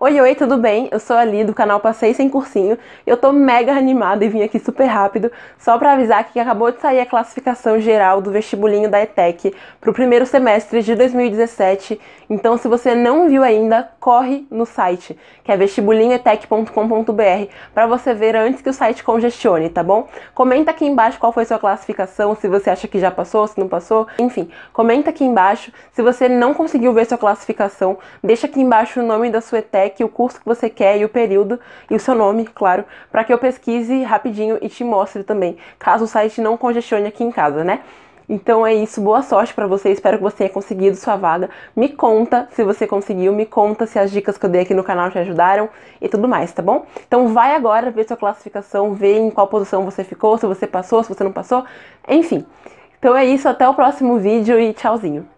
Oi, oi, tudo bem? Eu sou a Ali do canal Passei Sem Cursinho e eu tô mega animada e vim aqui super rápido só para avisar que acabou de sair a classificação geral do vestibulinho da ETEC pro primeiro semestre de 2017. Então, se você não viu ainda, corre no site, que é vestibulinhoetec.com.br, para você ver antes que o site congestione, tá bom? Comenta aqui embaixo qual foi sua classificação, se você acha que já passou, se não passou, enfim, comenta aqui embaixo. Se você não conseguiu ver sua classificação, deixa aqui embaixo o nome da sua ETEC IPEC, o curso que você quer e o período e o seu nome, claro, para que eu pesquise rapidinho e te mostre também, caso o site não congestione aqui em casa, né? Então é isso, boa sorte para você, espero que você tenha conseguido sua vaga. Me conta se você conseguiu, me conta se as dicas que eu dei aqui no canal te ajudaram e tudo mais, tá bom? Então vai agora ver sua classificação, ver em qual posição você ficou, se você passou, se você não passou, enfim. Então é isso, até o próximo vídeo e tchauzinho.